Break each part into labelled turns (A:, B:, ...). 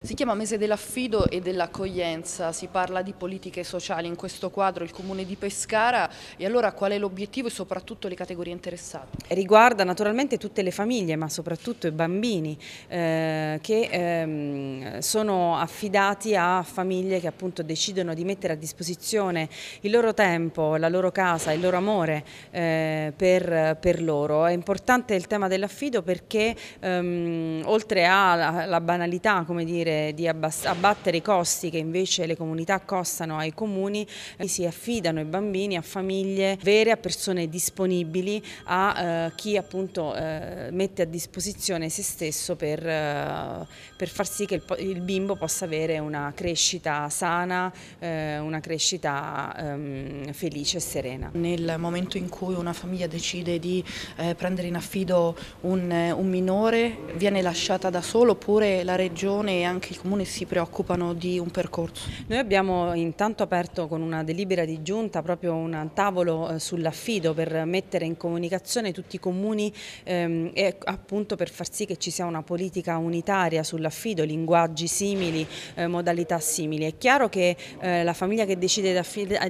A: Si chiama Mese dell'Affido e dell'Accoglienza, si parla di politiche sociali, in questo quadro il Comune di Pescara e allora qual è l'obiettivo e soprattutto le categorie interessate?
B: Riguarda naturalmente tutte le famiglie ma soprattutto i bambini eh, che ehm, sono affidati a famiglie che appunto decidono di mettere a disposizione il loro tempo, la loro casa, il loro amore eh, per, per, loro. È importante il tema dell'affido perché ehm, oltre alla banalità come dire dire, di abbattere i costi che invece le comunità costano ai comuni, eh, si affidano i bambini a famiglie vere, a persone disponibili, a eh, chi appunto eh, mette a disposizione se stesso per, eh, per far sì che il, il, bimbo possa avere una crescita sana, eh, una crescita
A: ehm, felice e serena. Nel momento in cui una famiglia decide di eh, prendere in affido un, un minore, viene lasciata da solo oppure la regione è anche anche il Comune si preoccupano di un percorso?
B: Noi abbiamo intanto aperto con una delibera di giunta proprio un tavolo eh, sull'affido per mettere in comunicazione tutti i comuni ehm, e appunto per far sì che ci sia una politica unitaria sull'affido, linguaggi simili, eh, modalità simili. È chiaro che eh, la famiglia che decide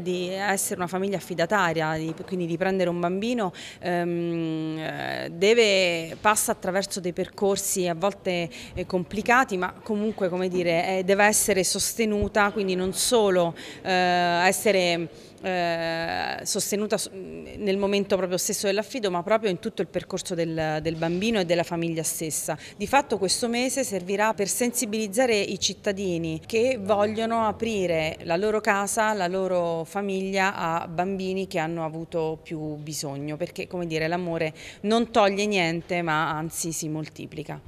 B: di essere una famiglia affidataria, di, quindi di prendere un bambino, ehm, eh, deve, passa attraverso dei percorsi a volte eh, complicati ma comunque comunque come dire, eh, deve essere sostenuta, quindi non solo eh, essere eh, sostenuta nel momento proprio stesso dell'affido ma proprio in tutto il percorso del, del, bambino e della famiglia stessa. Di fatto questo mese servirà per sensibilizzare i cittadini che vogliono aprire la loro casa, la loro famiglia a bambini che hanno avuto più bisogno perché come dire l'amore non toglie niente ma anzi si moltiplica.